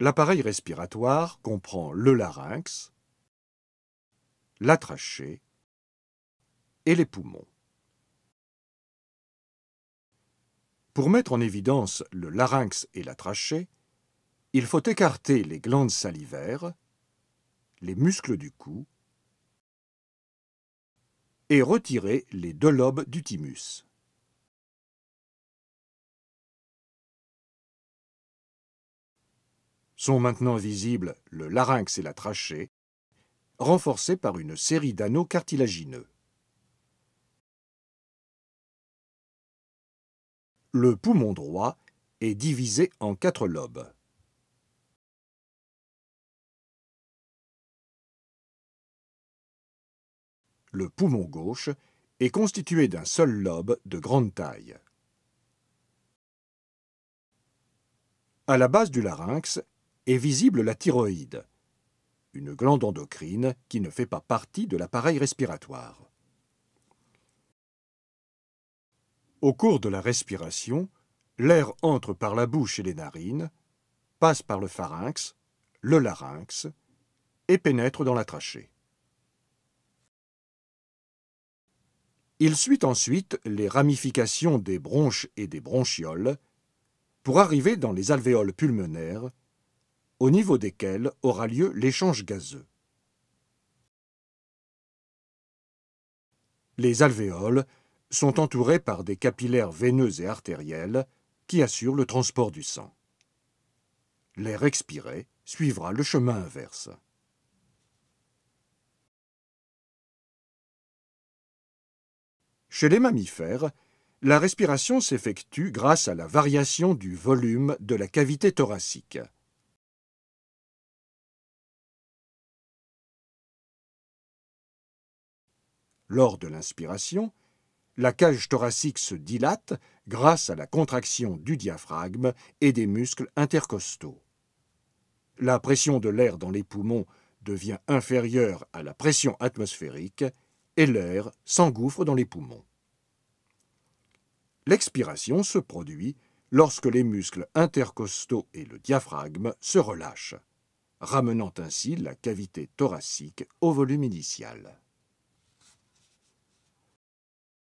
L'appareil respiratoire comprend le larynx, la trachée et les poumons. Pour mettre en évidence le larynx et la trachée, il faut écarter les glandes salivaires, les muscles du cou et retirer les deux lobes du thymus. sont maintenant visibles le larynx et la trachée, renforcés par une série d'anneaux cartilagineux. Le poumon droit est divisé en quatre lobes. Le poumon gauche est constitué d'un seul lobe de grande taille. À la base du larynx est visible la thyroïde, une glande endocrine qui ne fait pas partie de l'appareil respiratoire. Au cours de la respiration, l'air entre par la bouche et les narines, passe par le pharynx, le larynx, et pénètre dans la trachée. Il suit ensuite les ramifications des bronches et des bronchioles pour arriver dans les alvéoles pulmonaires au niveau desquels aura lieu l'échange gazeux. Les alvéoles sont entourées par des capillaires veineux et artériels qui assurent le transport du sang. L'air expiré suivra le chemin inverse. Chez les mammifères, la respiration s'effectue grâce à la variation du volume de la cavité thoracique. Lors de l'inspiration, la cage thoracique se dilate grâce à la contraction du diaphragme et des muscles intercostaux. La pression de l'air dans les poumons devient inférieure à la pression atmosphérique et l'air s'engouffre dans les poumons. L'expiration se produit lorsque les muscles intercostaux et le diaphragme se relâchent, ramenant ainsi la cavité thoracique au volume initial.